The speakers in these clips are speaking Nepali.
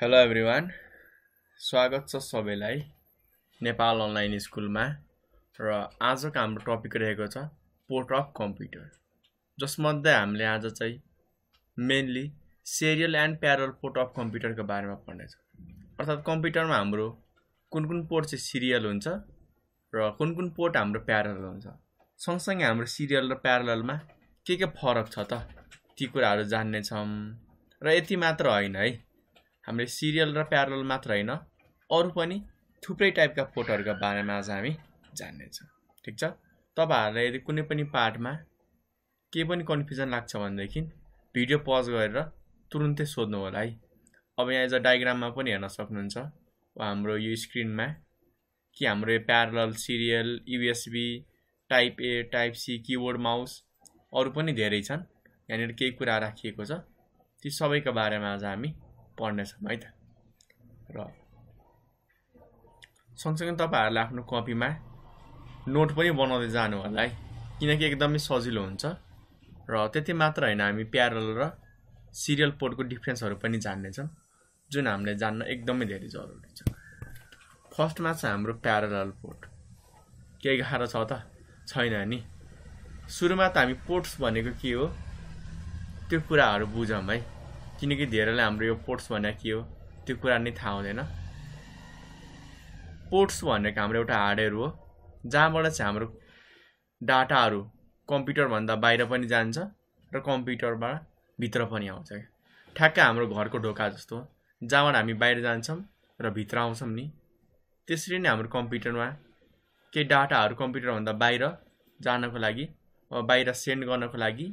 हेलो एभ्रिवान स्वागत छ सबैलाई नेपाल अनलाइन स्कुलमा र आजको हाम्रो टपिक रहेको छ पोर्ट अफ कम्प्युटर जसमध्ये हामीले आज चाहिँ mainly serial and parallel port of कम्प्युटरको बारेमा पढ्नेछौँ अर्थात् कम्प्युटरमा हाम्रो कुन कुन पोर्ट चाहिँ सिरियल हुन्छ र कुन कुन पोर्ट हाम्रो प्यारल हुन्छ सँगसँगै हाम्रो सिरियल र प्यारलमा के के फरक छ त ती कुराहरू जान्नेछौँ र यति मात्र होइन है हामीले सिरियल र प्यारल मात्र होइन अरू पनि थुप्रै टाइपका फोटोहरूको बारेमा आज हामी जान्नेछौँ ठिक छ तपाईँहरूलाई यदि कुनै पनि पार्टमा के पनि कन्फ्युजन लाग्छ भनेदेखि भिडियो पज गरेर तुरुन्तै सोध्नु होला है अब यहाँ एज अ डायग्राममा पनि हेर्न सक्नुहुन्छ हाम्रो यो स्क्रिनमा कि हाम्रो यो parallel serial USB type A type C keyboard mouse अरू पनि धेरै छन् यहाँनिर केही कुरा राखिएको छ ती सबैको बारेमा आज हामी पढ्नेछौँ है त र सँगसँगै तपाईँहरूले आफ्नो कपीमा नोट पनि बनाउँदै जानु होला है किनकि एकदमै सजिलो हुन्छ र त्यति मात्र होइन हामी प्यारल र सिरियल पोर्टको डिफ्रेन्सहरू पनि जान्नेछौँ जुन हामीले जान्न एकदमै धेरै जरुरी छ फर्स्टमा छ हाम्रो प्यारल पोर्ट केही गाह्रो छ त छैन नि सुरुमा त हामी पोर्ट्स भनेको के हो त्यो कुराहरू बुझौँ है किनकि धेरैलाई हाम्रो यो पोर्ट्स भनेको के हो त्यो कुरा नै थाहा हुँदैन पोर्ट्स भनेको हाम्रो एउटा हार्डवेयर हो जहाँबाट चाहिँ हाम्रो डाटाहरू कम्प्युटरभन्दा बाहिर पनि जान्छ र कम्प्युटरबाट भित्र पनि आउँछ क्या ठ्याक्कै हाम्रो घरको ढोका जस्तो जहाँबाट हामी बाहिर जान्छौँ र भित्र आउँछौँ नि त्यसरी नै हाम्रो कम्प्युटरमा केही डाटाहरू कम्प्युटरभन्दा बाहिर जानको लागि वा बाहिर सेन्ड गर्नको लागि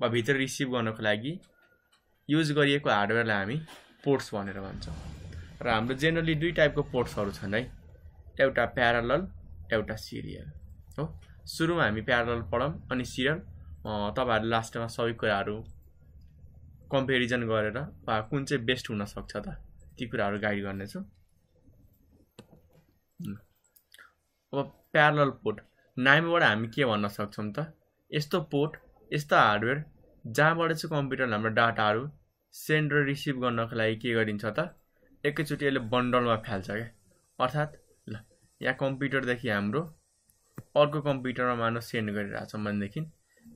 वा भित्र रिसिभ गर्नको लागि युज गरिएको हार्डवेयरलाई हामी पोर्ट्स भनेर भन्छौँ र हाम्रो जेनरली दुई टाइपको पोर्ट्सहरू छन् है एउटा प्यारल एउटा सिरियल हो सुरुमा हामी प्यारल पढौँ अनि सिरियल तपाईँहरू लास्टमा सबै कुराहरू कम्पेरिजन गरेर वा कुन चाहिँ बेस्ट हुनसक्छ त ती कुराहरू गाइड गर्नेछु अब प्यारल पोर्ट नाइमबाट हामी के भन्न सक्छौँ त यस्तो पोर्ट यस्तो हार्डवेयर जहाँबाट चाहिँ कम्प्युटरले हाम्रो डाटाहरू सेन्ड र रिसिभ गर्नको लागि के गरिन्छ त एकैचोटि यसले बन्डलमा फाल्छ क्या अर्थात् ल यहाँ कम्प्युटरदेखि हाम्रो अर्को कम्प्युटरमा मानव सेन्ड गरिरहेको छ भनेदेखि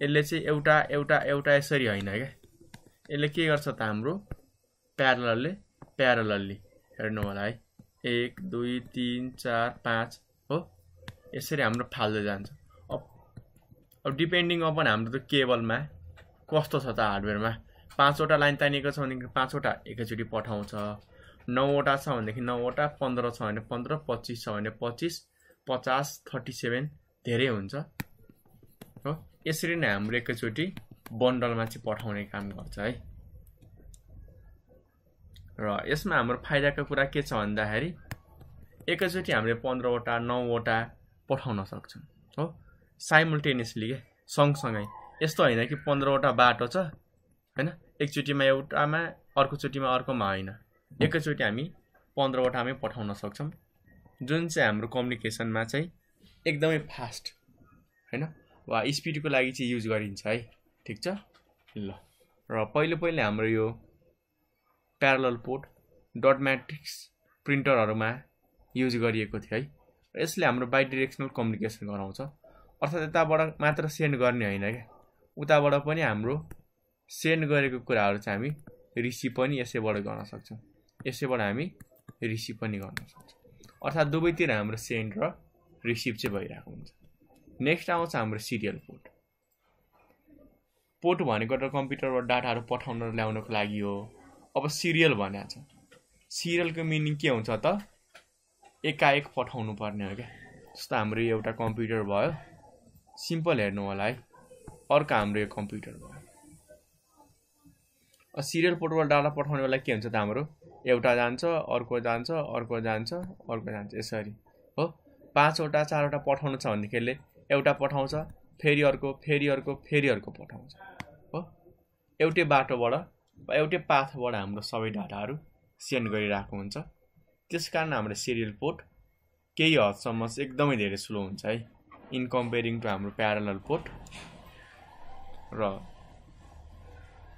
यसले चाहिँ एउटा एउटा एउटा यसरी होइन क्या यसले के गर्छ त हाम्रो प्यारलले प्यारलली हेर्नु होला है एक दुई तिन चार पाँच हो यसरी हाम्रो फाल्दै जान्छ अब अब डिपेन्डिङ अपन हाम्रो त्यो केबलमा कस्तो छ त हार्डवेयरमा पाँचवटा लाइन तानिएको छ भनेदेखि पाँचवटा एकैचोटि पठाउँछ नौवटा छ भनेदेखि नौवटा पन्ध्र छ भने पन्ध्र पच्चिस छ भने पच्चिस पचास थर्टी सेभेन धेरै हुन्छ हो यसरी नै हाम्रो एकैचोटि बन्डलमा चाहिँ पठाउने काम गर्छ है र यसमा हाम्रो फाइदाको कुरा के छ भन्दाखेरि एकैचोटि हामीले पन्ध्रवटा नौवटा पठाउन सक्छौँ हो साइमल्टेनियसली के सँगसँगै यस्तो होइन कि पन्ध्रवटा बाटो छ होइन एकचोटिमा एउटामा अर्कोचोटिमा अर्कोमा होइन एकैचोटि हामी पन्ध्रवटामै पठाउन सक्छौँ जुन चाहिँ हाम्रो कम्युनिकेसनमा चाहिँ एकदमै फास्ट होइन वा स्पिडको लागि चाहिँ युज गरिन्छ है ठिक छ ल र पहिलो पहिले हाम्रो यो प्यारल पोर्ट डट म्याट्रिक्स प्रिन्टरहरूमा युज गरिएको थियो है यसले हाम्रो बाई डिरेक्सनल कम्युनिकेसन गराउँछ अर्थात् यताबाट मात्र सेन्ड गर्ने होइन क्या उताबाट पनि हाम्रो सेन्ड गरेको कुराहरू चाहिँ हामी रिसिभ पनि यसैबाट गर्न सक्छौँ यसैबाट हामी रिसिभ पनि गर्न सक्छौँ अर्थात् दुवैतिर हाम्रो सेन्ड र रिसिभ चाहिँ भइरहेको हुन्छ नेक्स्ट आउँछ हाम्रो सिरियल पोर्ट पोर्ट भनेको त कम्प्युटरबाट डाटाहरू पठाउन ल्याउनको लागि हो अब सिरियल भनिएको छ सिरियलको मिनिङ के हुन्छ त एकाएक पठाउनु पर्ने हो क्या जस्तो हाम्रो एउटा कम्प्युटर भयो सिम्पल हेर्नु होला है अर्को हाम्रो यो कम्प्युटर भयो सिरियल पोर्टबाट डाटा पठाउने बेला के हुन्छ त हाम्रो एउटा जान्छ अर्को जान्छ अर्को जान्छ अर्को जान्छ यसरी हो पाँचवटा चारवटा पठाउनु छ भनेदेखिले एउटा पठाउँछ फेरि अर्को फेरि अर्को फेरि अर्को पठाउँछ हो एउटै बाटोबाट एउटै पाथबाट हाम्रो सबै डाटाहरू सेन्ड गरिरहेको हुन्छ त्यस कारण हाम्रो सिरियल पोर्ट केही हदसम्म चाहिँ एकदमै धेरै स्लो हुन्छ है इन कम्पेरिङ टु हाम्रो प्यारल पोर्ट र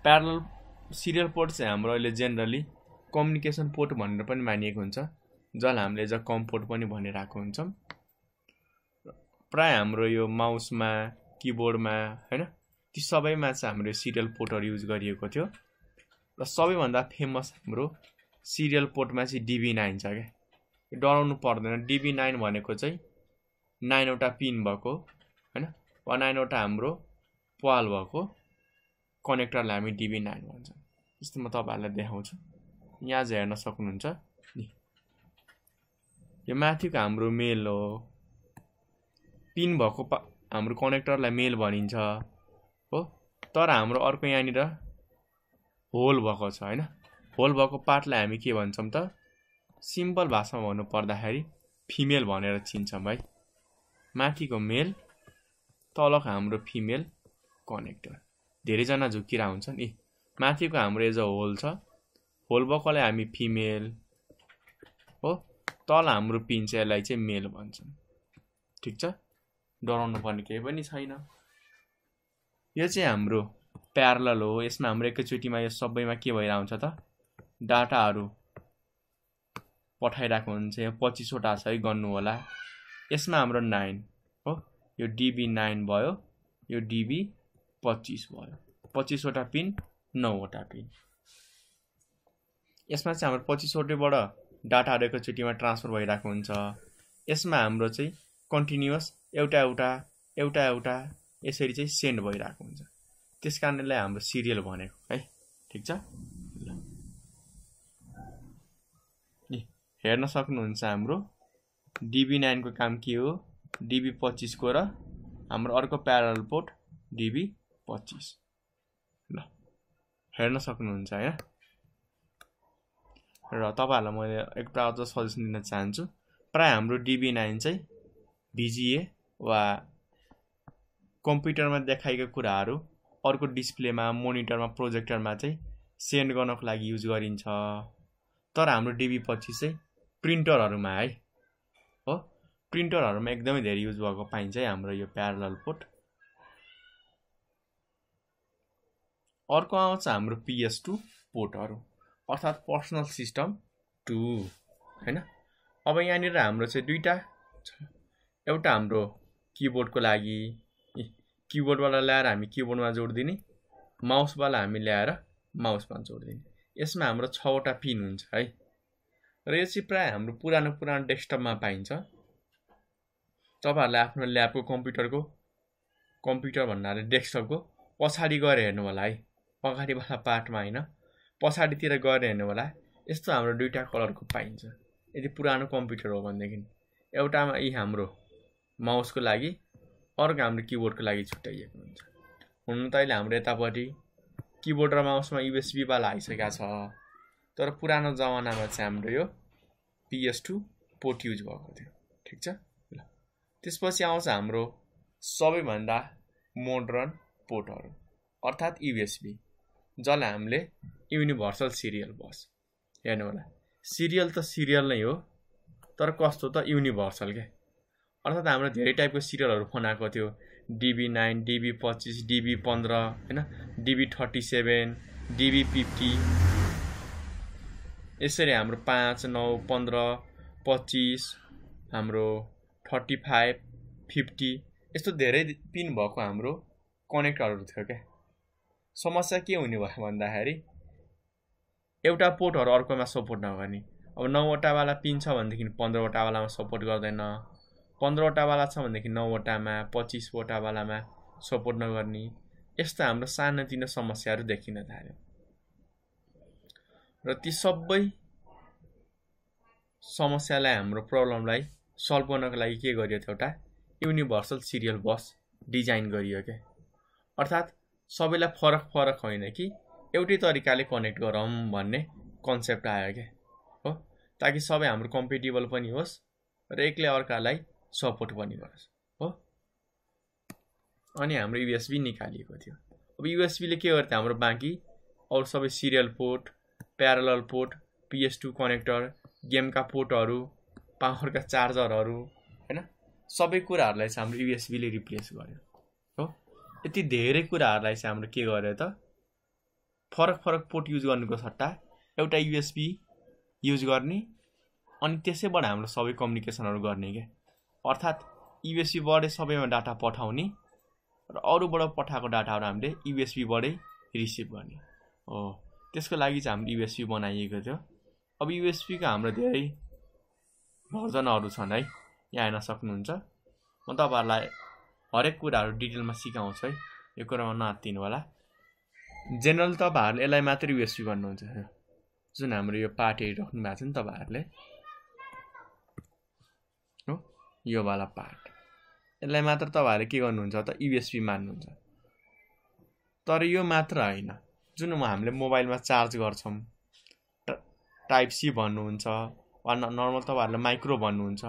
प्यारल सिरियल पोर्ट चाहिँ हाम्रो अहिले जेनरली कम्युनिकेसन पोर्ट भनेर पनि मानिएको हुन्छ जसलाई हामीले ज कम पोर्ट पनि भनेर आएको हुन्छौँ प्रायः हाम्रो यो माउसमा किबोर्डमा होइन ती सबैमा चाहिँ हाम्रो सिरियल पोर्टहरू युज गरिएको थियो र सबैभन्दा फेमस हाम्रो सिरियल पोर्टमा चाहिँ डिबी नाइन छ क्या डराउनु पर्दैन डिबी नाइन भनेको चाहिँ नाइनवटा पिन भएको होइन वा नाइनवटा हाम्रो पाल भएको कनेक्टरलाई हामी डिबी नाइन भन्छौँ यस्तो म तपाईँहरूलाई देखाउँछु यहाँ चाहिँ हेर्न सक्नुहुन्छ नि यो माथिको हाम्रो मेल हो पिन भएको पा हाम्रो कनेक्टरलाई मेल भनिन्छ हो तर हाम्रो अर्को यहाँनिर होल भएको छ होइन होल भएको पार्टलाई हामी के भन्छौँ त सिम्पल भाषामा भन्नु पर्दाखेरि फिमेल भनेर चिन्छौँ है माथिको मेल तलको हाम्रो फिमेल कनेक्टर धेरैजना झुक्किरा हुन्छ नि माथिको हाम्रो एज अ होल छ होल बकलाई हामी फिमेल हो तल हाम्रो पिन चाहिँ यसलाई चाहिँ मेल भन्छन् ठिक छ डराउनु पर्ने केही पनि छैन यो चाहिँ हाम्रो प्यारल हो यसमा हाम्रो एकैचोटिमा यो सबैमा के भइरहेको हुन्छ त डाटाहरू पठाइरहेको हुन्छ यो पच्चिसवटा छ है गर्नु होला यसमा हाम्रो नाइन हो यो डिबी नाइन भयो यो डिबी पच्चिस भयो पच्चिसवटा पिन नौवटा पिन यसमा चाहिँ हाम्रो पच्चिसवटैबाट डाटाहरू एकैचोटिमा ट्रान्सफर भइरहेको हुन्छ यसमा हाम्रो चाहिँ कन्टिन्युस एउटा एउटा एउटा एउटा यसरी चाहिँ सेन्ड भइरहेको हुन्छ त्यस कारणले हाम्रो सिरियल भनेको है ठिक छ ल हेर्न सक्नुहुन्छ हाम्रो डिबी नाइनको काम के हो डिबी पच्चिसको र हाम्रो अर्को प्यारल पोर्ट डिबी पच्चिस ल हेर्न सक्नुहुन्छ होइन र तपाईँहरूलाई मैले एक अझ सजेसन दिन चाहन्छु प्रायः हाम्रो डिबी नाइन चाहिँ भिजिए वा कम्प्युटरमा देखाएको कुराहरू अर्को डिस्प्लेमा मोनिटरमा प्रोजेक्टरमा चाहिँ सेन्ड गर्नको लागि युज गरिन्छ तर हाम्रो डिबी पच्चिस चाहिँ प्रिन्टरहरूमा है हो प्रिन्टरहरूमा एकदमै धेरै युज भएको पाइन्छ है हाम्रो यो प्यारल पोर्ट अर्को आउँछ हाम्रो पिएस टू पोर्टहरू अर्थात् पर्सनल सिस्टम टू होइन अब यहाँनिर हाम्रो चाहिँ दुईवटा एउटा हाम्रो किबोर्डको लागि किबोर्डवाला ल्याएर हामी किबोर्डमा जोडिदिने माउसवाला हामी ल्याएर माउसमा जोडिदिने यसमा हाम्रो छवटा पिन हुन्छ है र यो चाहिँ प्रायः हाम्रो पुरानो पुरानो डेस्कटपमा पाइन्छ तपाईँहरूलाई आफ्नो ल्याबको कम्प्युटरको कम्प्युटर भन्नाले डेस्कटपको पछाडि गएर हेर्नु होला है अगाडिवाला पार्टमा होइन पछाडितिर गएर हेर्नु होला यस्तो हाम्रो दुइटा कलरको पाइन्छ यदि पुरानो कम्प्युटर हो भनेदेखि एउटामा यी हाम्रो माउसको लागि अर्को हाम्रो किबोर्डको लागि छुट्याइएको हुन्छ हुनु त अहिले हाम्रो यतापट्टि किबोर्ड र माउसमा युएसबीवाला आइसकेको छ तर पुरानो जमानामा चाहिँ हाम्रो यो पिएस टू पोर्ट युज भएको थियो ठिक छ ल त्यसपछि आउँछ हाम्रो सबैभन्दा मोडर्न पोर्टहरू अर्थात् युएसबी जसलाई हामीले युनिभर्सल सिरियल बस हेर्नु होला सिरियल त सिरियल नै हो तर कस्तो त युनिभर्सल के अर्थात् हाम्रो धेरै टाइपको सिरियलहरू फनाएको थियो डिबी नाइन डिबी पच्चिस डिबी पन्ध्र होइन DB thirty seven DB fifty यसरी हाम्रो पाँच नौ पन्ध्र पच्चिस हाम्रो थर्टी फाइभ फिफ्टी यस्तो धेरै पिन भएको हाम्रो कनेक्टरहरू थियो क्या समस्या के हुने भयो भन्दाखेरि एउटा पोर्टहरू अर्कोमा सपोर्ट नगर्ने अब नौवटावाला पिन छ भनेदेखि पन्ध्रवटावालामा सपोर्ट गर्दैन पन्ध्रवटावाला छ भनेदेखि नौवटामा पच्चिसवटावालामा सपोर्ट नगर्ने यस्तो हाम्रो सानोतिनो समस्याहरू देखिन थाल्यो र ती सबै समस्यालाई हाम्रो प्रब्लमलाई सल्भ गर्नको लागि के गरियो त एउटा युनिभर्सल सिरियल बस डिजाइन गरियो क्या अर्थात् सबैलाई फरक फरक होइन कि एउटै तरिकाले कनेक्ट गरौँ भन्ने कन्सेप्ट आयो क्या हो ताकि सबै हाम्रो कम्पेटेबल पनि होस् र एक्लै अर्कालाई सपोर्ट पनि गरोस् हो अनि हाम्रो युएसबी निकालिएको थियो अब युएसबीले के गर्थ्यो हाम्रो बाँकी अरू सबै serial port parallel port PS two connector गेमका पोर्टहरू पावरका चार्जरहरू होइन सबै कुराहरूलाई चाहिँ हाम्रो युएसबीले रिप्लेस गर्यो यति धेरै कुराहरूलाई चाहिँ हाम्रो के गर्यो त फरक फरक पोर्ट युज गर्नुको सट्टा एउटा युएसबी युज गर्ने अनि त्यसैबाट हाम्रो सबै कम्युनिकेसनहरू गर्ने क्या अर्थात् युएसबीबाटै सबैमा डाटा पठाउने र अरूबाट पठाएको डाटाहरू हामीले युएसबीबाटै रिसिभ गर्ने हो त्यसको लागि चाहिँ हाम्रो युएसबी बनाइएको थियो अब युएसबीको हाम्रो धेरै भर्जनहरू छन् है यहाँ हेर्न सक्नुहुन्छ म तपाईँहरूलाई हरेक कुराहरू डिटेलमा सिकाउँछु है यो कुरामा नहात्तिनु होला जेनरल तपाईँहरूले यसलाई मात्रै युएसपी भन्नुहुन्छ जुन हाम्रो यो पार्टहरू राख्नु भएको छ नि तपाईँहरूले हो योवाला पार्ट यसलाई मात्र तपाईँहरूले के गर्नुहुन्छ त युएसपी मान्नुहुन्छ तर यो मात्र होइन जुन हामीले मोबाइलमा चार्ज गर्छौँ टाइप सी भन्नुहुन्छ वा नर्मल तपाईँहरूले माइक्रो भन्नुहुन्छ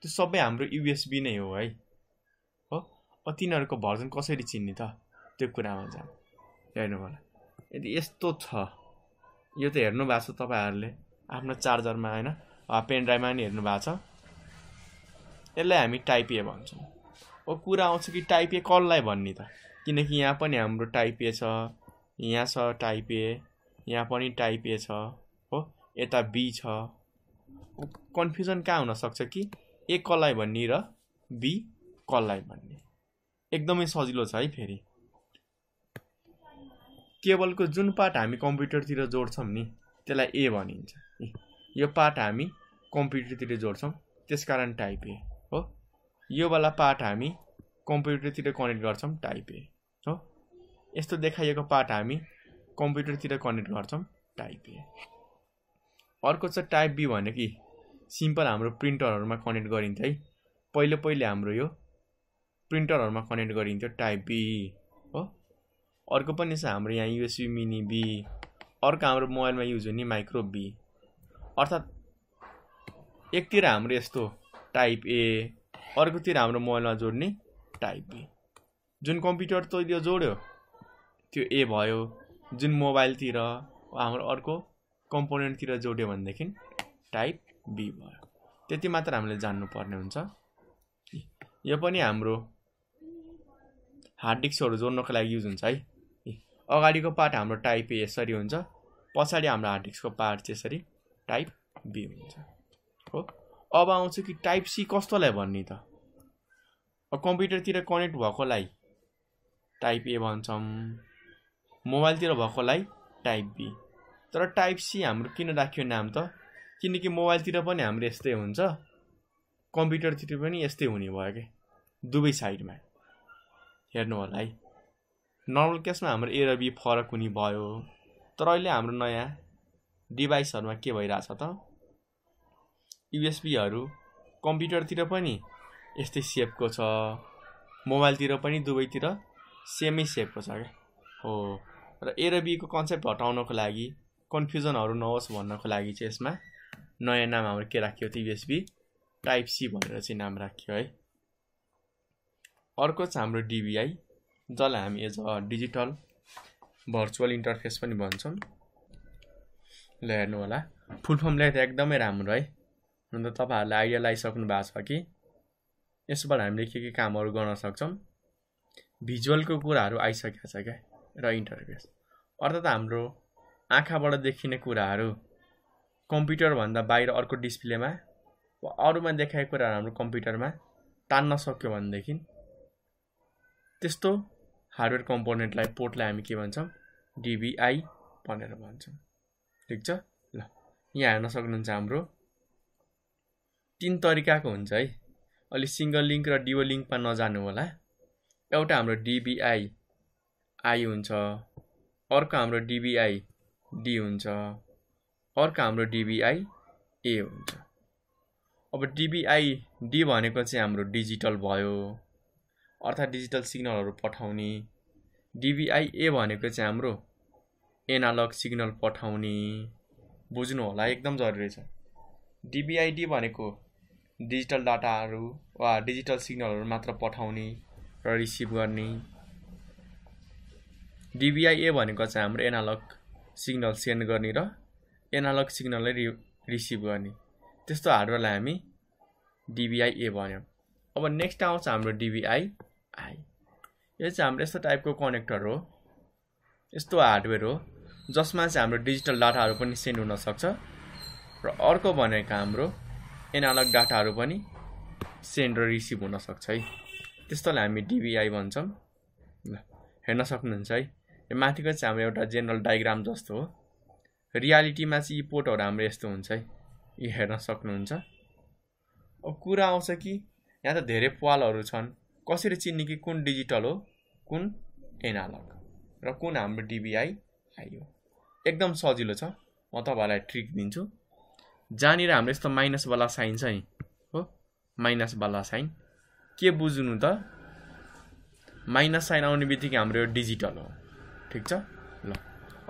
त्यो सबै हाम्रो युएसबी नै हो है तिनीहरूको भर्जन कसरी चिन्ने त त्यो कुरामा जाम हेर्नु होला यदि यस्तो छ यो त हेर्नु भएको छ तपाईँहरूले आफ्नो चार्जरमा होइन ड्राइभमा नि हेर्नु भएको छ यसलाई हामी टाइपिए भन्छौँ ओ कुरा आउँछ कि टाइपिए कसलाई भन्ने त किनकि यहाँ पनि हाम्रो टाइपिए छ यहाँ छ टाइपिए यहाँ पनि टाइपिए छ हो यता बी छ कन्फ्युजन कहाँ हुनसक्छ कि ए कसलाई भन्ने र बी कसलाई भन्ने एकदमै सजिलो छ है फेरि केबलको जुन पार्ट हामी कम्प्युटरतिर जोड्छौँ नि त्यसलाई ए भनिन्छ यो पार्ट हामी कम्प्युटरतिर जोड्छौँ त्यस कारण टाइप ए हो योवाला पार्ट हामी कम्प्युटरतिर कनेक्ट गर्छौँ टाइप ए हो यस्तो देखाइएको पार्ट हामी कम्प्युटरतिर कनेक्ट गर्छौँ टाइप ए अर्को छ टाइप बी भने कि सिम्पल हाम्रो प्रिन्टरहरूमा कनेक्ट गरिन्छ है पहिलो पहिले हाम्रो यो प्रिन्टरहरूमा कनेक्ट गरिन्थ्यो टाइप बी हो अर्को पनि छ हाम्रो यहाँ युएसबी मिनी बी अर्को हाम्रो मोबाइलमा युज हुने माइक्रो बी अर्थात् एकतिर हाम्रो यस्तो टाइप ए अर्कोतिर हाम्रो मोबाइलमा जोड्ने टाइप बी जुन कम्प्युटर त तैँले जोड्यो त्यो ए भयो जुन मोबाइलतिर हाम्रो अर्को कम्पोनेन्टतिर जोड्यो भनेदेखि टाइप बी भयो त्यति मात्र हामीले जान्नुपर्ने हुन्छ यो पनि हाम्रो हार्ड डिस्कहरू जोड्नको लागि युज हुन्छ है अगाडिको पार्ट हाम्रो टाइप ए यसरी हुन्छ पछाडि हाम्रो हार्ड डिस्कको पार्ट चाहिँ यसरी टाइप बी हुन्छ हो अब आउँछ कि टाइप सी कस्तोलाई भन्ने त कम्प्युटरतिर कनेक्ट भएकोलाई टाइप ए भन्छौँ मोबाइलतिर भएकोलाई टाइप बी तर टाइप सी हाम्रो किन राख्यो नाम त किनकि मोबाइलतिर पनि हाम्रो यस्तै हुन्छ कम्प्युटरतिर पनि यस्तै हुने भयो क्या दुवै साइडमा हेर्नु होला है नर्मल केसमा हाम्रो ए बी फरक हुने भयो तर अहिले हाम्रो नयाँ डिभाइसहरूमा के भइरहेछ त युएसबीहरू कम्प्युटरतिर पनि यस्तै सेपको छ मोबाइलतिर पनि दुवैतिर सेमै सेपको छ क्या हो र ए बीको कन्सेप्ट हटाउनको लागि कन्फ्युजनहरू नहोस् भन्नको लागि चाहिँ यसमा नयाँ नाम हाम्रो के राखियो त युएसबी टाइप सी भनेर चाहिँ नाम राखियो है अर्को छ हाम्रो डिबिआई जसलाई हामी as a digital virtual interface पनि भन्छौँ ल हेर्नु होला फुल फर्म त एकदमै राम्रो है अन्त तपाईँहरूले आइडिया लगाइसक्नु भएको छ कि यसबाट हामीले के के कामहरू गर्न सक्छौँ भिजुअलको कुराहरू आइसकेको छ क्या र इन्टरफेस अर्थात् हाम्रो आँखाबाट देखिने कुराहरू कम्प्युटरभन्दा बाहिर अर्को डिस्प्लेमा वा अरूमा देखाएको कुराहरू हाम्रो कम्प्युटरमा तान्न सक्यो भनेदेखि त्यस्तो हार्डवेयर कम्पोनेन्टलाई पोर्टलाई हामी के भन्छौँ डिबिआई भनेर भन्छौँ ठिक छ ल यहाँ हेर्न सक्नुहुन्छ हाम्रो तिन तरिकाको हुन्छ है अलि सिङ्गल लिङ्क र डिओ लिङ्कमा नजानु होला एउटा हाम्रो डिबिआई आई हुन्छ अर्को हाम्रो डिबिआई डी हुन्छ अर्को हाम्रो डिबिआई ए हुन्छ अब डिबिआई डी भनेको चाहिँ हाम्रो डिजिटल भयो अर्थात् डिजिटल सिग्नलहरू पठाउने डिबिआइए भनेको चाहिँ हाम्रो एनालग सिग्नल पठाउने बुझ्नु होला एकदम जरुरी छ डिबिआइडी भनेको डिजिटल डाटाहरू वा डिजिटल सिग्नलहरू मात्र पठाउने र रिसिभ गर्ने डिबिआइए भनेको चाहिँ हाम्रो एनालग सिग्नल सेन्ड गर्ने र एनालग सिग्नलै रि रिसिभ गर्ने त्यस्तो हार्डवेयरलाई हामी डिबिआइए भन्यौँ अब नेक्स्ट आउँछ हाम्रो डिबिआई आई यो चाहिँ हाम्रो यस्तो टाइपको कनेक्टर हो यस्तो हार्डवेयर हो जसमा चाहिँ हाम्रो डिजिटल डाटाहरू पनि सेन्ड हुनसक्छ र अर्को भनेको हाम्रो एनालग डाटाहरू पनि सेन्ड र रिसिभ हुनसक्छ है त्यस्तोलाई हामी डिबिआई भन्छौँ ल हेर्न सक्नुहुन्छ है यो माथिको चाहिँ हाम्रो एउटा जेनरल डायग्राम जस्तो हो रियालिटीमा चाहिँ यी पोर्टहरू हाम्रो यस्तो हुन्छ है यी हेर्न सक्नुहुन्छ अब कुरा आउँछ कि यहाँ त धेरै पालहरू छन् कसरी चिन्ने कि कुन डिजिटल हो कुन एनालग र कुन हाम्रो डिबिआई आइयो एकदम सजिलो छ म तपाईँहरूलाई ट्रिक दिन्छु जहाँनिर हाम्रो यस्तो माइनसवाला साइन छ नि हो माइनसवाला साइन के बुझ्नु त माइनस साइन आउने बित्तिकै हाम्रो यो डिजिटल हो ठिक छ ल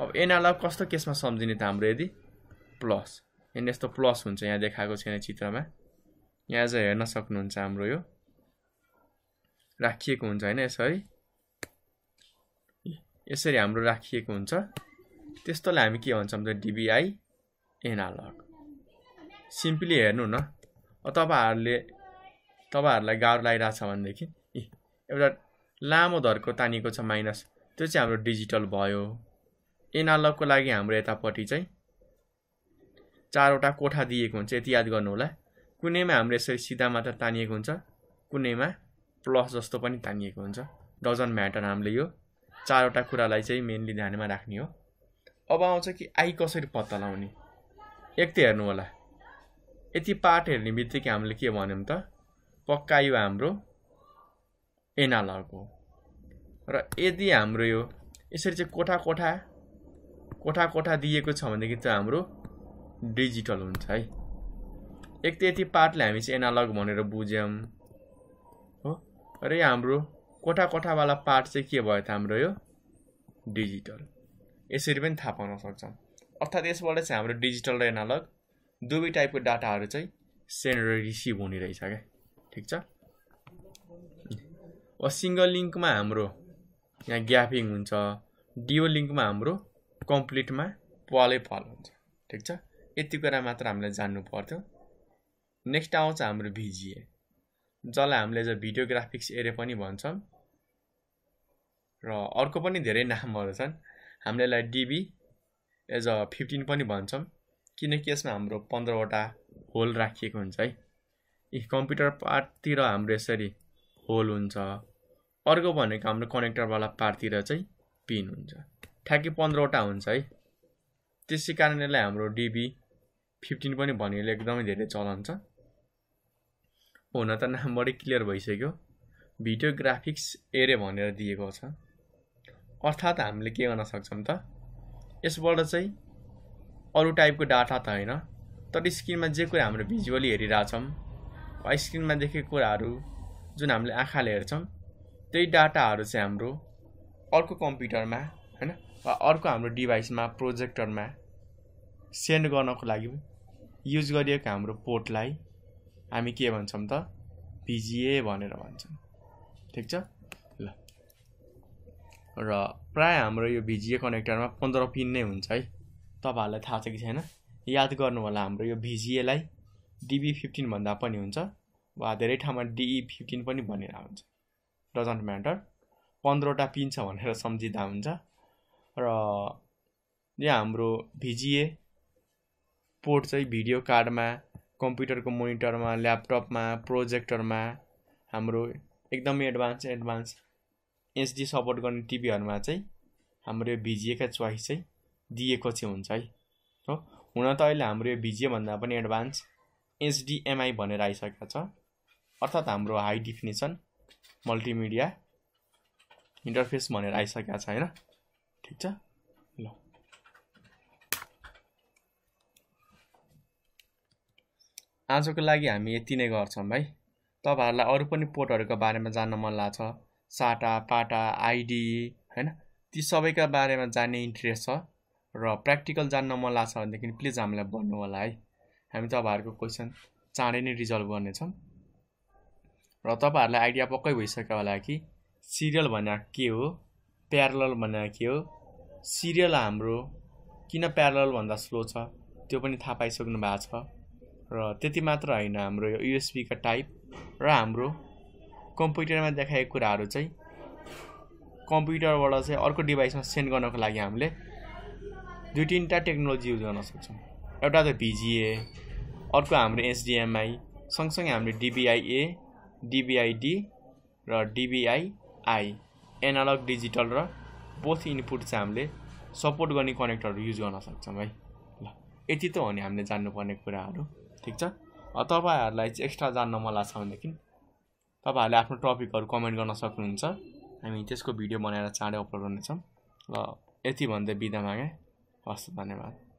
अब एनालग कस्तो केसमा सम्झिने त हाम्रो यदि प्लस यहाँनिर यस्तो प्लस हुन्छ यहाँ देखाएको छैन चित्रमा यहाँ चाहिँ हेर्न सक्नुहुन्छ हाम्रो यो राखिएको हुन्छ होइन यसरी है यसरी हाम्रो राखिएको हुन्छ त्यस्तोलाई हामी के भन्छौँ त डिबिआई एनालग सिम्पली हेर्नु न तपाईँहरूले तपाईँहरूलाई गाह्रो लागिरहेछ भनेदेखि एउटा लामो धरको तानिएको छ माइनस त्यो चाहिँ हाम्रो डिजिटल भयो एनालगको लागि हाम्रो यतापट्टि चाहिँ चारवटा कोठा दिएको हुन्छ यति याद गर्नु होला कुनैमा हाम्रो यसरी सिधा मात्र तानिएको हुन्छ कुनैमा प्लस जस्तो पनि तानिएको हुन्छ डजन्ट म्याटर हामीले यो चारवटा कुरालाई चाहिँ मेनली ध्यानमा राख्ने हो अब आउँछ कि आई कसरी पत्ता लगाउने एक त हेर्नु होला यति पार्ट हेर्ने बित्तिकै हामीले के भन्यौँ त पक्का यो हाम्रो एनालग हो र यदि हाम्रो यो यसरी चाहिँ कोठा कोठा कोठा कोठा दिएको छ भनेदेखि त हाम्रो डिजिटल हुन्छ है एक त यति पार्टले हामी चाहिँ एनालग भनेर बुझ्यौँ अरे हाम्रो कोठा कोठावाला पार्ट चाहिँ के भयो त हाम्रो यो डिजिटल यसरी पनि थाहा पाउन सक्छौँ अर्थात् यसबाट चाहिँ हाम्रो डिजिटल र एनालग दुवै टाइपको डाटाहरू चाहिँ सेन्ड र रिसिभ हुने रहेछ क्या ठिक छ अब सिङ्गल लिङ्कमा हाम्रो यहाँ ग्यापिङ हुन्छ डियो लिङ्कमा हाम्रो कम्प्लिटमा पालै पाल हुन्छ ठिक छ यति कुरा मात्र हामीलाई जान्नु पर्थ्यो नेक्स्ट आउँछ हाम्रो भिजिए जसलाई हामीले चाहिँ भिडियो ग्राफिक्स एरे पनि भन्छौँ र अर्को पनि धेरै नामहरू छन् हामीले यसलाई डिबी एज अ फिफ्टिन पनि भन्छौँ किनकि यसमा हाम्रो पन्ध्रवटा होल राखिएको हुन्छ है यी कम्प्युटर पार्टतिर हाम्रो यसरी होल हुन्छ अर्को भनेको हाम्रो कनेक्टरवाला पार्टतिर चाहिँ पिन हुन्छ ठ्याक्कै पन्ध्रवटा हुन्छ है त्यसै कारण यसलाई हाम्रो डिबी फिफ्टिन पनि भनेको एकदमै धेरै चलन छ हुन त बढी क्लियर भइसक्यो भिडियो ग्राफिक्स एरे भनेर दिएको छ अर्थात् हामीले के गर्न सक्छौँ त यसबाट चाहिँ अरू टाइपको डाटा त होइन तर स्क्रिनमा जे कुरा हाम्रो भिजुअली हेरिरहेछौँ वा स्क्रिनमा देखेको कुराहरू जुन हामीले आँखाले हेर्छौँ त्यही डाटाहरू चाहिँ हाम्रो अर्को कम्प्युटरमा होइन वा अर्को हाम्रो डिभाइसमा प्रोजेक्टरमा सेन्ड गर्नको लागि युज गरिएको हाम्रो पोर्टलाई हामी के भन्छौँ त भिजिए भनेर भन्छौँ ठिक छ ल र प्राय हाम्रो यो भिजिए कनेक्टरमा पन्ध्र पिन नै हुन्छ है तपाईँहरूलाई थाहा छ कि छैन याद गर्नु होला हाम्रो यो भिजिएलाई डिबी फिफ्टिन भन्दा पनि हुन्छ वा धेरै ठाउँमा डिई फिफ्टिन पनि भनेर हुन्छ डजन्ट म्याटर पन्ध्रवटा पिन छ भनेर सम्झिँदा हुन्छ र यो हाम्रो भिजिए पोर्ट चाहिँ भिडियो कार्डमा कम्प्युटरको मोनिटरमा ल्यापटपमा प्रोजेक्टरमा हाम्रो एकदमै एडभान्स एडभान्स एचडी सपोर्ट गर्ने टिभीहरूमा चाहिँ हाम्रो यो भिजिएका चोइस चाहिँ दिएको चाहिँ हुन्छ है हो हुन त अहिले हाम्रो यो भिजिएभन्दा पनि एडभान्स एचडिएमआई भनेर आइसकेको छ अर्थात् हाम्रो हाई डिफिनेसन मल्टिमिडिया इन्टरफेस भनेर आइसकेको छ होइन ठिक छ आजको लागि हामी यति नै गर्छौँ भाइ तपाईँहरूलाई अरू पनि पोर्टहरूको बारेमा जान्न मन लाग्छ साटा पाटा आइडी होइन ती सबैका बारेमा जान्ने इन्ट्रेस्ट छ र प्र्याक्टिकल जान्न मन लाग्छ भनेदेखि प्लिज हामीलाई भन्नु होला है हामी तपाईँहरूको क्वेसन चाँडै नै रिजल्भ गर्नेछौँ र तपाईँहरूलाई आइडिया पक्कै भइसक्यो होला कि सिरियल भनेको के हो प्यारल भनेको के हो सिरियल हाम्रो किन प्यारल भन्दा स्लो छ त्यो पनि थाहा पाइसक्नु भएको छ र त्यति मात्र होइन हाम्रो यो युएसबीका टाइप र हाम्रो कम्प्युटरमा देखाएको कुराहरू चाहिँ कम्प्युटरबाट चाहिँ अर्को डिभाइसमा सेन्ड गर्नको लागि हामीले दुई तिनवटा टेक्नोलोजी युज गर्न सक्छौँ एउटा त भिजिए अर्को हाम्रो एसडिएमआई सँगसँगै हामीले डिबिआइए डिबिआइडी र डिबिआइआई एनालग डिजिटल र बोथ इनपुट चाहिँ हामीले सपोर्ट गर्ने कनेक्टहरू युज गर्न सक्छौँ है ल यति त हो नि हामीले जान्नुपर्ने कुराहरू ठिक छ तपाईँहरूलाई चाहिँ एक्स्ट्रा जान्न मन लाग्छ भनेदेखि तपाईँहरूले आफ्नो टपिकहरू कमेन्ट गर्न सक्नुहुन्छ हामी त्यसको भिडियो बनाएर चाँडै अपलोड गर्नेछौँ ल यति भन्दै बिदा मागेँ हस् धन्यवाद